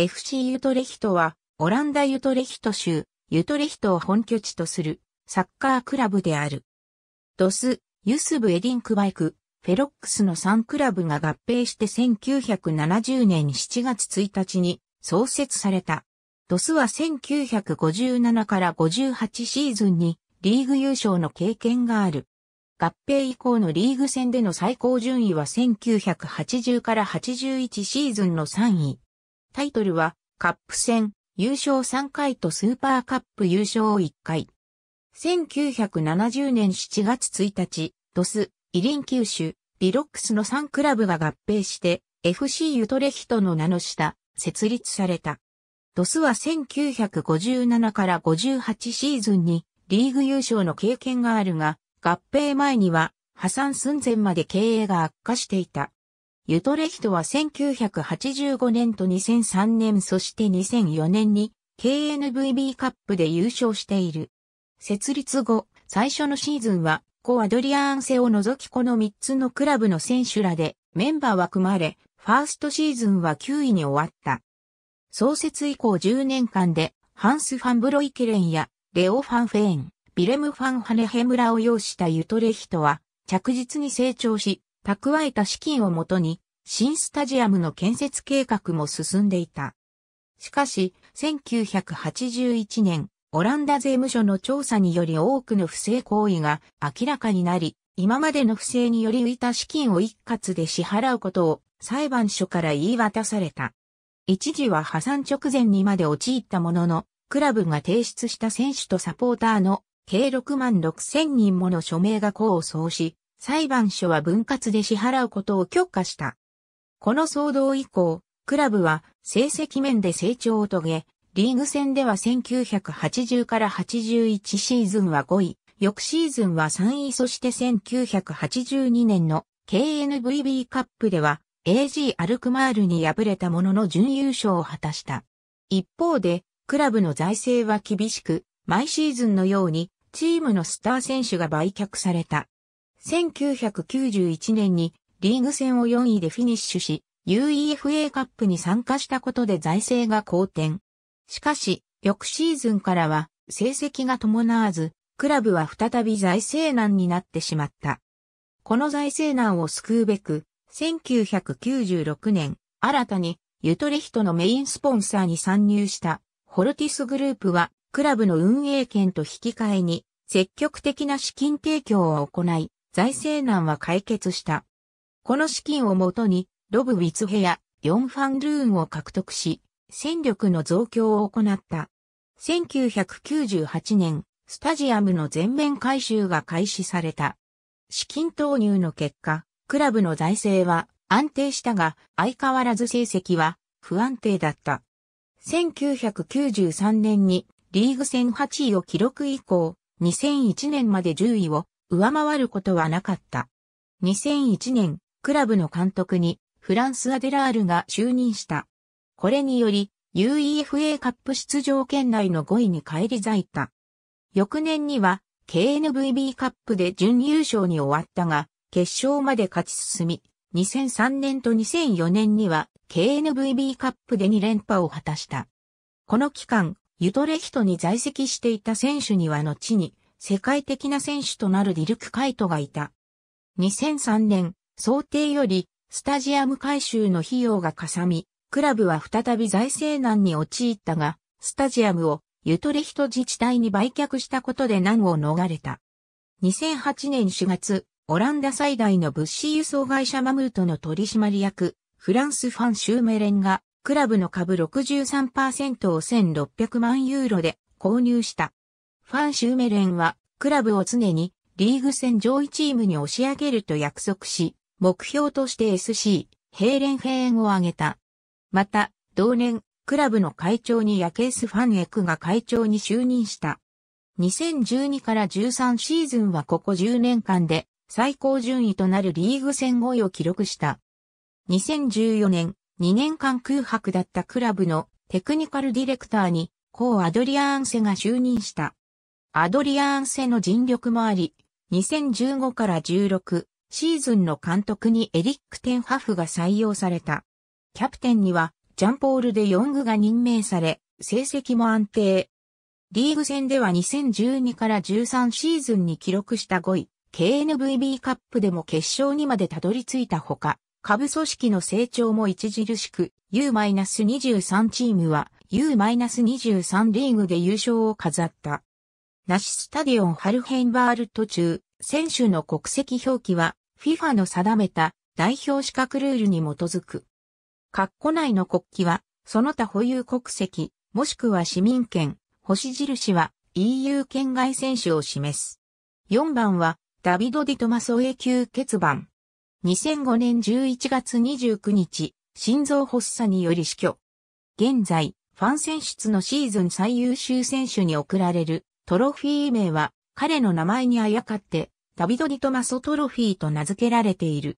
FC ユトレヒトは、オランダユトレヒト州、ユトレヒトを本拠地とする、サッカークラブである。ドス、ユスブ・エディンクバイク、フェロックスの3クラブが合併して1970年7月1日に創設された。ドスは1957から58シーズンにリーグ優勝の経験がある。合併以降のリーグ戦での最高順位は1980から81シーズンの3位。タイトルは、カップ戦、優勝3回とスーパーカップ優勝1回。1970年7月1日、ドス、イリン九州、ビロックスの3クラブが合併して、FC ユトレヒトの名の下、設立された。ドスは1957から58シーズンにリーグ優勝の経験があるが、合併前には破産寸前まで経営が悪化していた。ユトレヒトは1985年と2003年そして2004年に KNVB カップで優勝している。設立後、最初のシーズンは、コ・アドリアンセを除きこの3つのクラブの選手らでメンバーは組まれ、ファーストシーズンは9位に終わった。創設以降10年間で、ハンス・ファンブロイケレンや、レオ・ファンフェーン、ビレム・ファン・ハネヘムラを擁したユトレヒトは、着実に成長し、蓄えた資金をもとに、新スタジアムの建設計画も進んでいた。しかし、1981年、オランダ税務署の調査により多くの不正行為が明らかになり、今までの不正により浮いた資金を一括で支払うことを裁判所から言い渡された。一時は破産直前にまで陥ったものの、クラブが提出した選手とサポーターの計6万6千人もの署名が功を奏し、裁判所は分割で支払うことを許可した。この騒動以降、クラブは成績面で成長を遂げ、リーグ戦では1980から81シーズンは5位、翌シーズンは3位そして1982年の KNVB カップでは AG アルクマールに敗れたものの準優勝を果たした。一方で、クラブの財政は厳しく、毎シーズンのようにチームのスター選手が売却された。1991年にリーグ戦を4位でフィニッシュし、UEFA カップに参加したことで財政が好転。しかし、翌シーズンからは成績が伴わず、クラブは再び財政難になってしまった。この財政難を救うべく、1996年、新たにユトレヒトのメインスポンサーに参入したホルティスグループは、クラブの運営権と引き換えに積極的な資金提供を行い、財政難は解決した。この資金をもとに、ロブ・ウィツヘやヨン・ファン・ルーンを獲得し、戦力の増強を行った。1998年、スタジアムの全面改修が開始された。資金投入の結果、クラブの財政は安定したが、相変わらず成績は不安定だった。1993年にリーグ戦8位を記録以降、2001年まで10位を上回ることはなかった。2001年、クラブの監督にフランス・アデラールが就任した。これにより、UEFA カップ出場圏内の5位に返り咲いた。翌年には KNVB カップで準優勝に終わったが、決勝まで勝ち進み、2003年と2004年には KNVB カップで2連覇を果たした。この期間、ユトレヒトに在籍していた選手には後に世界的な選手となるディルク・カイトがいた。2003年、想定より、スタジアム改修の費用がかさみ、クラブは再び財政難に陥ったが、スタジアムをユトレヒト自治体に売却したことで難を逃れた。2008年4月、オランダ最大の物資輸送会社マムートの取締役、フランスファン・シューメレンが、クラブの株63%を1600万ユーロで購入した。ファン・シューメレンは、クラブを常にリーグ戦上位チームに押し上げると約束し、目標として SC、ヘイレンヘーンを挙げた。また、同年、クラブの会長にヤケース・ファンエクが会長に就任した。2012から13シーズンはここ10年間で最高順位となるリーグ戦5位を記録した。2014年、2年間空白だったクラブのテクニカルディレクターに、コー・アドリアーンセが就任した。アドリアーンセの尽力もあり、2015から16シーズンの監督にエリック・テンハフが採用された。キャプテンにはジャンポール・デ・ヨングが任命され、成績も安定。リーグ戦では2012から13シーズンに記録した5位、KNVB カップでも決勝にまでたどり着いたほか、下部組織の成長も著しく、U-23 チームは U-23 リーグで優勝を飾った。ナシスタディオンハルヘンバール途中、選手の国籍表記は FIFA の定めた代表資格ルールに基づく。括弧内の国旗は、その他保有国籍、もしくは市民権、星印は EU 圏外選手を示す。4番は、ダビド・ディトマソ永久決番。2005年11月29日、心臓発作により死去。現在、ファン選出のシーズン最優秀選手に贈られるトロフィー名は彼の名前にあやかって、ダビド・ニトマソトロフィーと名付けられている。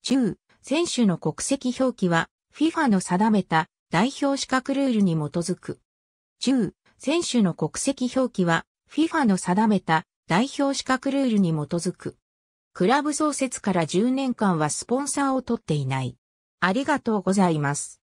中、選手の国籍表記は FIFA の定めた代表資格ルールに基づく。中、選手の国籍表記は FIFA の定めた代表資格ルールに基づく。クラブ創設から10年間はスポンサーを取っていない。ありがとうございます。